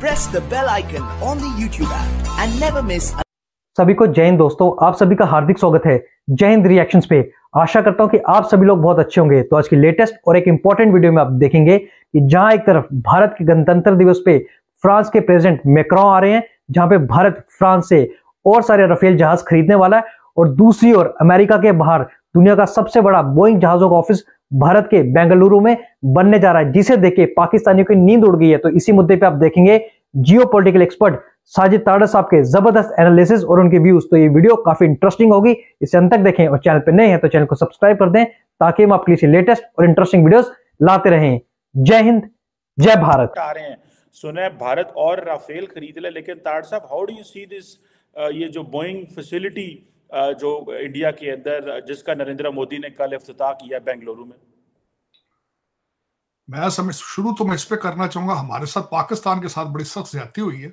Press the bell icon on the YouTube app and never miss. सभी को जय हिंद दोस्तों आप सभी का हार्दिक स्वागत है जय हिंद रिएक्शंस पे आशा करता हूं कि आप सभी लोग बहुत अच्छे होंगे तो आज की लेटेस्ट और एक इंपॉर्टेंट वीडियो में आप देखेंगे कि जहां एक तरफ भारत के गणतंत्र दिवस पे फ्रांस के प्रेसिडेंट मैक्रों आ रहे हैं जहां पे भारत फ्रांस से और सारे रफेल जहाज खरीदने वाला है और दूसरी ओर अमेरिका के बाहर दुनिया का सबसे बड़ा बोइंग जहाजों का ऑफिस भारत के बेंगलुरु में बनने जा रहा है जिसे देखे पाकिस्तानियों की नींद उड़ गई है तो इसी मुद्दे पे आप देखेंगे जियो एक्सपर्ट साजिद ताड़ा साहब के जबरदस्त एनालिसिस और उनके व्यूज तो ये वीडियो काफी इंटरेस्टिंग होगी इसे अंत तक देखें और चैनल पर नए हैं तो चैनल को सब्सक्राइब कर दें ताकि हम आपके लिए लेटेस्ट और इंटरेस्टिंग वीडियोस लाते रहें जय हिंद जय भारत आ रहे हैं सुने भारत और राफेल खरीद ले लेकिन ताड़ साहब how do you see this ये जो बोइंग फैसिलिटी जो इंडिया के अंदर जिसका नरेंद्र मोदी ने कल अफ्ताह किया बेंगलुरु में मैं समझ शुरू तो मैं इस पर करना चाहूंगा हमारे साथ पाकिस्तान के साथ बड़ी सख्त ज्यादा हुई है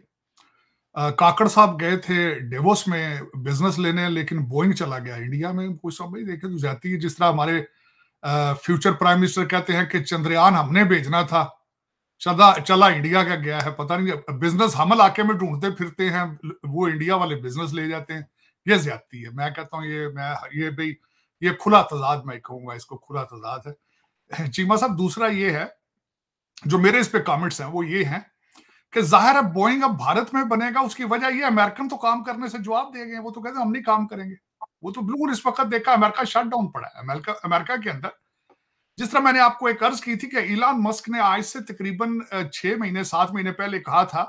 आ, काकड़ साहब गए थे डेवोस में बिजनेस लेने लेकिन बोइंग चला गया इंडिया में कुछ भाई देखे तो ज्यादा है जिस तरह हमारे आ, फ्यूचर प्राइम मिनिस्टर कहते हैं कि चंद्रयान हमने भेजना था चला चला इंडिया का गया है पता नहीं बिजनेस हम इलाके में ढूंढते फिरते हैं वो इंडिया वाले बिजनेस ले जाते हैं ये ज्यादती है मैं कहता हूँ ये मैं ये भाई ये खुला तजाद मैं कहूंगा इसको खुला तजाद है चीमा साहब दूसरा ये है जो मेरे इस पे कमेंट्स हैं वो ये हैं कि जाहिर है बोइंग अब भारत में बनेगा उसकी वजह ये अमेरिकन तो काम करने से जवाब दे गए वो तो कहते हम नहीं काम करेंगे वो तो बिल्कुल इस वक्त देखा अमेरिका शट डाउन पड़ा है अमेरिका अमेरिका के अंदर जिस तरह मैंने आपको एक अर्ज की थी कि इलान मस्क ने आज से तकरीबन छह महीने सात महीने पहले कहा था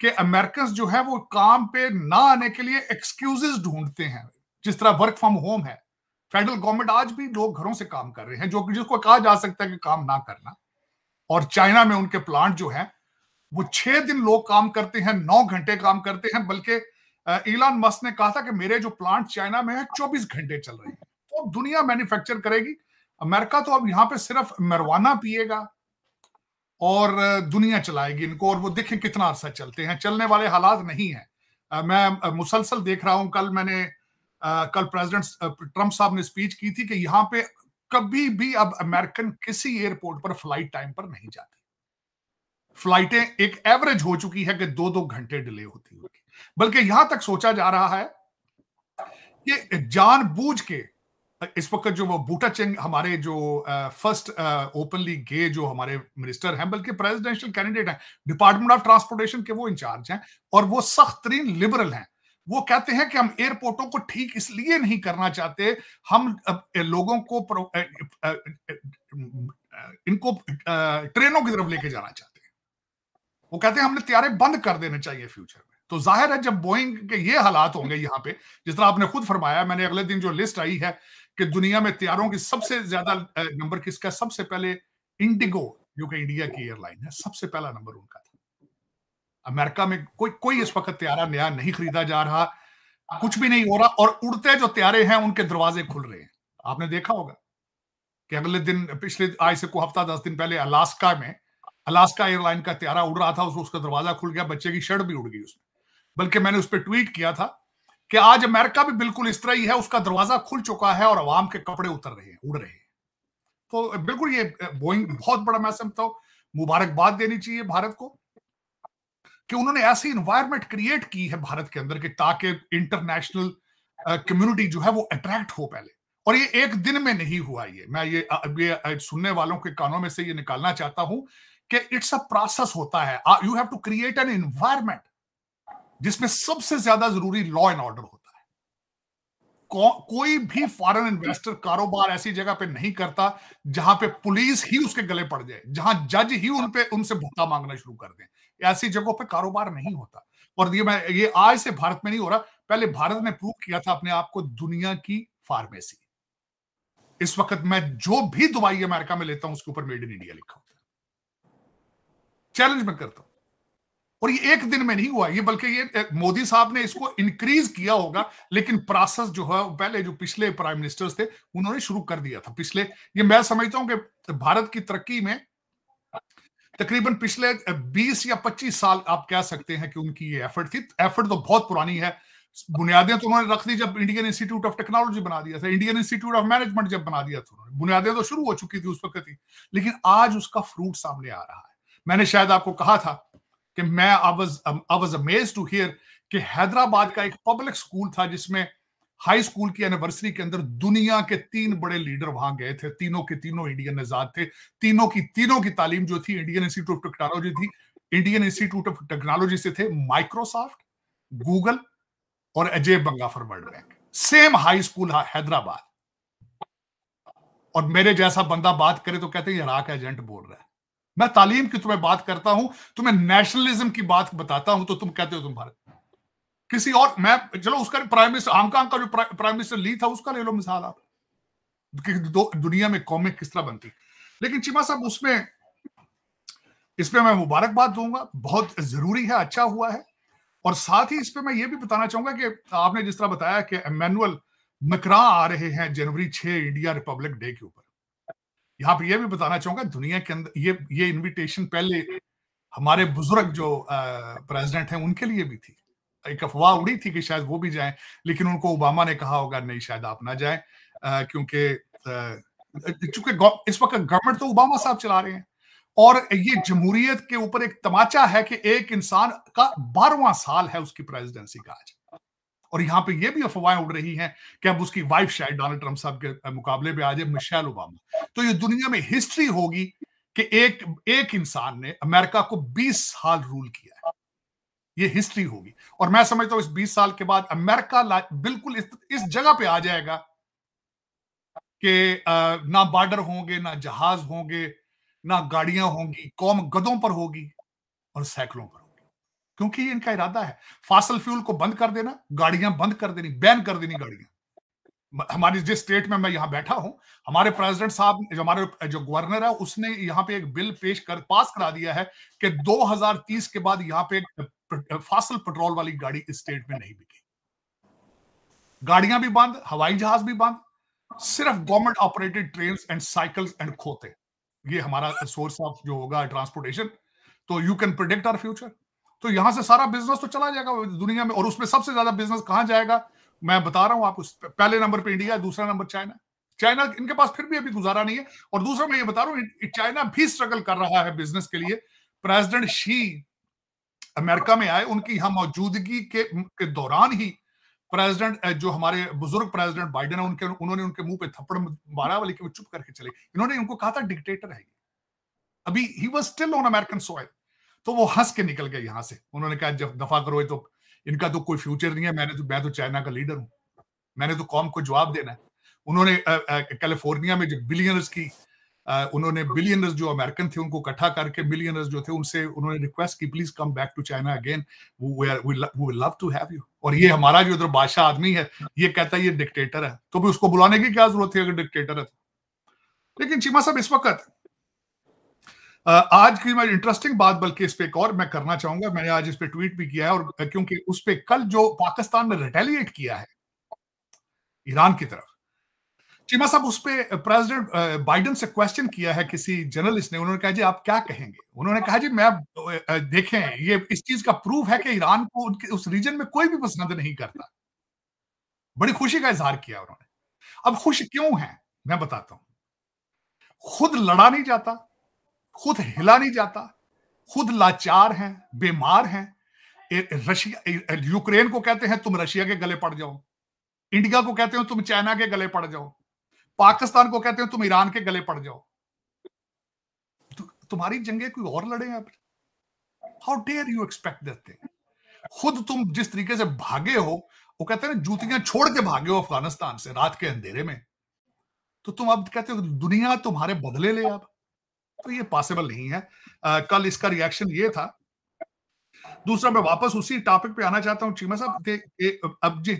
कि अमेरिकन जो है वो काम पे ना आने के लिए एक्सक्यूजेस ढूंढते हैं जिस तरह वर्क फ्रॉम होम है फेडरल गवर्नमेंट आज भी लोग घरों से काम कर रहे हैं जो जिसको कहा जा सकता है कि काम ना करना और चाइना में उनके प्लांट जो है वो छह दिन लोग काम करते हैं नौ घंटे काम करते हैं बल्कि इलान मस्क ने कहा था कि मेरे जो प्लांट चाइना में है चौबीस घंटे चल रहे हैं तो दुनिया मैन्युफैक्चर करेगी अमेरिका तो अब यहाँ पे सिर्फ मरवाना पिएगा और दुनिया चलाएगी इनको और वो देखें कितना अरसा चलते हैं चलने वाले हालात नहीं है मैं मुसलसल देख रहा हूं कल मैंने कल प्रेसिडेंट ट्रंप साहब ने स्पीच की थी कि यहां पे कभी भी अब अमेरिकन किसी एयरपोर्ट पर फ्लाइट टाइम पर नहीं जाती फ्लाइटें एक एवरेज हो चुकी है कि दो दो घंटे डिले होती होगी बल्कि यहां तक सोचा जा रहा है कि जानबूझ के इस वक्त जो वो बूटा चेंग हमारे जो फर्स्ट ओपनली गे जो हमारे मिनिस्टर हैं बल्कि प्रेसिडेंशियल कैंडिडेट हैं डिपार्टमेंट ऑफ ट्रांसपोर्टेशन के वो इंचार्ज हैं और वो सख्त तरीन लिबरल हैं वो कहते हैं कि हम एयरपोर्टों को ठीक इसलिए नहीं करना चाहते हम लोगों को इनको ट्रेनों की तरफ लेके जाना चाहते हैं वो कहते हैं हमने त्यारे बंद कर देने चाहिए फ्यूचर में तो जाहिर है जब बोइंग के ये हालात होंगे यहाँ पे जिस तरह आपने खुद फरमाया मैंने अगले दिन जो लिस्ट आई है कि दुनिया में तैयारों की सबसे ज्यादा नंबर किसका सबसे पहले इंडिगो जो कि इंडिया की एयरलाइन है सबसे पहला नंबर उनका था अमेरिका में कोई कोई इस वक्त त्यारा नया नहीं खरीदा जा रहा कुछ भी नहीं हो रहा और उड़ते जो त्यारे हैं उनके दरवाजे खुल रहे हैं आपने देखा होगा कि अगले दिन पिछले आज से को हफ्ता दस दिन पहले अलास्का में अलास्का एयरलाइन का त्यारा उड़ रहा था उसको उसका दरवाजा खुल गया बच्चे की शर्ट भी उड़ गई उसमें बल्कि मैंने उस पर ट्वीट किया था कि आज अमेरिका भी बिल्कुल इस तरह ही है उसका दरवाजा खुल चुका है और आवाम के कपड़े उतर रहे हैं उड़ रहे हैं तो बिल्कुल ये बोइंग बहुत बड़ा मैं समझता हूँ मुबारकबाद देनी चाहिए भारत को कि उन्होंने ऐसी इन्वायरमेंट क्रिएट की है भारत के अंदर कि ताकि इंटरनेशनल कम्युनिटी जो है वो अट्रैक्ट हो पहले और ये एक दिन में नहीं हुआ ये मैं ये ये सुनने वालों के कानों में से ये निकालना चाहता हूं कि इट्स अ प्रोसेस होता है you have to create an environment जिसमें सबसे ज्यादा जरूरी लॉ एंड ऑर्डर होता है को, कोई भी फॉरेन इन्वेस्टर कारोबार ऐसी जगह पे नहीं करता जहां पे पुलिस ही उसके गले पड़ जाए जहां जज ही उन पे उनसे भुगतान मांगना शुरू कर दें ऐसी जगहों पे कारोबार नहीं होता और ये मैं ये आज से भारत में नहीं हो रहा पहले भारत ने प्रूव किया था अपने आप को दुनिया की फार्मेसी इस वक्त मैं जो भी दवाई अमेरिका में लेता हूं उसके ऊपर मेड इन इंडिया लिखा होता है चैलेंज में करता हूं और ये एक दिन में नहीं हुआ ये बल्कि ये मोदी साहब ने इसको इंक्रीज किया होगा लेकिन प्रोसेस जो है पहले जो पिछले प्राइम मिनिस्टर्स थे उन्होंने शुरू कर दिया था पिछले ये मैं समझता हूं कि भारत की तरक्की में तकरीबन पिछले 20 या 25 साल आप कह सकते हैं कि उनकी ये एफर्ट थी एफर्ट तो बहुत पुरानी है बुनियादें तो उन्होंने रख दी जब इंडियन इंस्टीट्यूट ऑफ टेक्नोलॉजी बना दिया था इंडियन इंस्टीट्यूट ऑफ मैनेजमेंट जब बना दिया था उन्होंने बुनियादें तो शुरू हो चुकी थी उस वक्त थी लेकिन आज उसका फ्रूट सामने आ रहा है मैंने शायद आपको कहा था कि मैं I was I to hear कि हैदराबाद का एक पब्लिक स्कूल था जिसमें हाई स्कूल की एनिवर्सरी के अंदर दुनिया के तीन बड़े लीडर वहां गए थे तीनों के तीनों इंडियन आजाद थे तीनों की तीनों की तालीम जो थी इंडियन इंस्टीट्यूट ऑफ टेक्नोलॉजी थी इंडियन इंस्टीट्यूट ऑफ टेक्नोलॉजी से थे माइक्रोसॉफ्ट गूगल और अजय बंगाफर World Bank same high school Hyderabad और मेरे जैसा बंदा बात करे तो कहते हैं ये एजेंट बोल रहा है मैं तालीम की तुम्हें बात करता हूं तुम्हें नेशनलिज्म की बात बताता हूं तो तुम कहते हो तुम भारत किसी और मैं चलो उसका प्राइम मिनिस्टर हांगकांग का जो प्राइम मिनिस्टर ली था उसका ले लो मिसाल आप दुनिया में कौमें किस तरह बनती लेकिन चिमा साहब उसमें इसमें मैं मुबारकबाद दूंगा बहुत जरूरी है अच्छा हुआ है और साथ ही इस पर मैं ये भी बताना चाहूंगा कि आपने जिस तरह बताया कि एमेनुअल मकरा आ रहे हैं जनवरी छह इंडिया रिपब्लिक डे के ऊपर यहाँ पर यह भी बताना चाहूंगा दुनिया के अंदर ये ये इनविटेशन पहले हमारे बुजुर्ग जो प्रेसिडेंट हैं उनके लिए भी थी एक अफवाह उड़ी थी कि शायद वो भी जाएं लेकिन उनको ओबामा ने कहा होगा नहीं शायद आप ना जाएं क्योंकि चूंकि इस वक्त गवर्नमेंट तो ओबामा साहब चला रहे हैं और ये जमहूरियत के ऊपर एक तमाचा है कि एक इंसान का बारवा साल है उसकी प्रेसिडेंसी का आज और यहाँ पे ये भी अफवाहें उड़ रही हैं कि अब उसकी वाइफ शायद डोनाल्ड ट्रंप साहब के मुकाबले पे आ जाए मिशेल ओबामा तो ये दुनिया में हिस्ट्री होगी कि एक एक इंसान ने अमेरिका को 20 साल रूल किया है ये हिस्ट्री होगी और मैं समझता हूं इस 20 साल के बाद अमेरिका बिल्कुल इस, इस जगह पे आ जाएगा कि ना बॉर्डर होंगे ना जहाज होंगे ना गाड़ियां होंगी कौम गदों पर होगी और साइकिलों पर क्योंकि इनका इरादा है फासल फ्यूल को बंद कर देना गाड़ियां बंद कर देनी बैन कर देनी गाड़ियां हमारी जिस स्टेट में मैं यहां बैठा हूं हमारे प्रेसिडेंट साहब जो हमारे जो गवर्नर है उसने यहां पे एक बिल पेश कर पास करा दिया है कि 2030 के बाद यहाँ पे फासल पेट्रोल वाली गाड़ी इस स्टेट में नहीं बिकी गाड़ियां भी बंद हवाई जहाज भी बंद सिर्फ government operated train and cycles and खोते ये हमारा सोर्स ऑफ जो होगा ट्रांसपोर्टेशन तो you can predict our future तो यहां से सारा बिजनेस तो चला जाएगा दुनिया में और उसमें सबसे ज्यादा बिजनेस कहां जाएगा मैं बता रहा हूं आपको पहले नंबर पे इंडिया दूसरा नंबर चाइना चाइना इनके पास फिर भी अभी गुजारा नहीं है और दूसरा मैं ये बता रहा हूं चाइना भी स्ट्रगल कर रहा है बिजनेस के लिए प्रेसिडेंट शी अमेरिका में आए उनकी यहां मौजूदगी के, के दौरान ही प्रेसिडेंट जो हमारे बुजुर्ग प्रेसिडेंट बाइडेन है उनके उन्होंने उनके मुंह पे थप्पड़ मारा लेकिन वो चुप करके चले इन्होंने उनको कहा था डिक्टेटर है अभी ही was still on American soil तो वो हंस के निकल गए यहाँ से उन्होंने कहा जब दफा करो तो इनका तो कोई फ्यूचर नहीं है मैंने तो मैं तो चाइना का लीडर हूं मैंने तो कॉम को जवाब देना है उन्होंने कैलिफोर्निया में जो बिलियनर्स की आ, उन्होंने बिलियनर्स जो अमेरिकन थे उनको इकट्ठा करके मिलियनर्स जो थे उनसे उन्होंने रिक्वेस्ट की please come back to China again love to have you और ये हमारा जो इधर बादशाह आदमी है ये कहता है ये डिक्टेटर है तो भी उसको बुलाने की क्या जरूरत थी अगर डिक्टेटर है तो? लेकिन चीमा साहब इस वक्त आज की मैं इंटरेस्टिंग बात बल्कि इस पर एक और मैं करना चाहूंगा मैंने आज इस पर ट्वीट भी किया है और क्योंकि उस पर कल जो पाकिस्तान ने रिटेलिएट किया है ईरान की तरफ चीमा साहब उस पर प्रेसिडेंट बाइडन से क्वेश्चन किया है किसी जर्नलिस्ट ने उन्होंने कहा जी आप क्या कहेंगे उन्होंने कहा जी मैं देखें ये इस चीज का प्रूफ है कि ईरान को उनके उस रीजन में कोई भी पसंद नहीं करता बड़ी खुशी का इजहार किया उन्होंने अब खुश क्यों है मैं बताता हूं खुद लड़ा नहीं जाता खुद हिला नहीं जाता खुद लाचार हैं बीमार हैं रशिया यूक्रेन को कहते हैं तुम रशिया के गले पड़ जाओ इंडिया को कहते हो तुम चाइना के गले पड़ जाओ पाकिस्तान को कहते हो तुम ईरान के गले पड़ जाओ तु, तो, तुम्हारी जंगे कोई और लड़े आप how dare you expect this thing खुद तुम जिस तरीके से भागे हो वो कहते हैं ना जूतियां छोड़ के भागे हो अफगानिस्तान से रात के अंधेरे में तो तुम अब कहते हो दुनिया तुम्हारे बदले ले आप तो ये पॉसिबल नहीं है आ, कल इसका रिएक्शन ये था दूसरा मैं वापस उसी टॉपिक पे आना चाहता हूँ चीमा साहब अब जी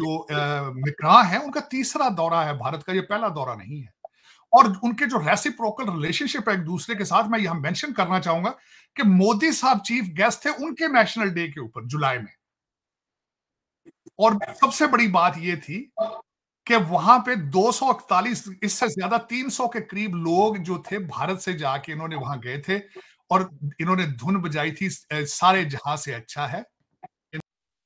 जो मित्रा है उनका तीसरा दौरा है भारत का ये पहला दौरा नहीं है और उनके जो रेसिप्रोकल रिलेशनशिप है एक दूसरे के साथ मैं यहां मेंशन करना चाहूंगा कि मोदी साहब चीफ गेस्ट थे उनके नेशनल डे के ऊपर जुलाई में और सबसे बड़ी बात यह थी कि वहां पे दो इससे ज्यादा 300 के करीब लोग जो थे भारत से जाके इन्होंने वहां गए थे और इन्होंने धुन बजाई थी सारे जहां से अच्छा है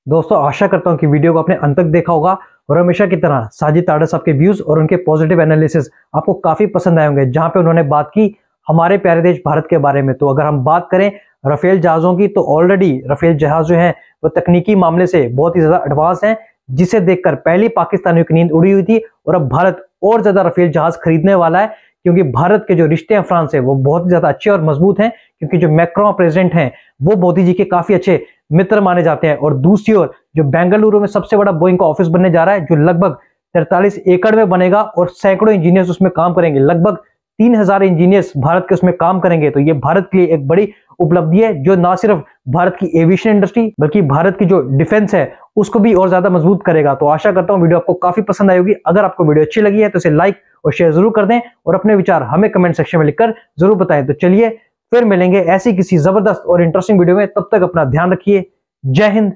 दोस्तों आशा करता हूँ कि वीडियो को आपने अंत तक देखा होगा और हमेशा की तरह साजिद ताड़ा साहब के व्यूज और उनके पॉजिटिव एनालिसिस आपको काफी पसंद आए होंगे जहां पे उन्होंने बात की हमारे प्यारे देश भारत के बारे में तो अगर हम बात करें रफेल जहाज़ों की तो ऑलरेडी रफेल जहाज जो है वो तकनीकी मामले से बहुत ही ज़्यादा एडवांस हैं जिसे देखकर पहली पाकिस्तानियों की नींद उड़ी हुई थी और अब भारत और ज्यादा रफेल जहाज खरीदने वाला है क्योंकि भारत के जो रिश्ते हैं फ्रांस से वो बहुत ज्यादा अच्छे और मजबूत हैं क्योंकि जो मैक्रो प्रेसिडेंट हैं वो मोदी जी के काफी अच्छे मित्र माने जाते हैं और दूसरी ओर जो बेंगलुरु में सबसे बड़ा बोइंग का ऑफिस बनने जा रहा है जो लगभग तैतालीस एकड़ में बनेगा और सैकड़ों इंजीनियर्स उसमें काम करेंगे लगभग तीन हजार इंजीनियर्स भारत के उसमें काम करेंगे तो ये भारत के लिए एक बड़ी उपलब्धि है जो ना सिर्फ भारत की एविएशन इंडस्ट्री बल्कि भारत की जो डिफेंस है उसको भी और ज्यादा मजबूत करेगा तो आशा करता हूँ वीडियो आपको काफी पसंद आई होगी अगर आपको वीडियो अच्छी लगी है तो इसे लाइक और शेयर जरूर कर दें और अपने विचार हमें कमेंट सेक्शन में लिखकर जरूर बताएं तो चलिए फिर मिलेंगे ऐसी किसी जबरदस्त और इंटरेस्टिंग वीडियो में तब तक अपना ध्यान रखिए जय हिंद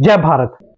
जय भारत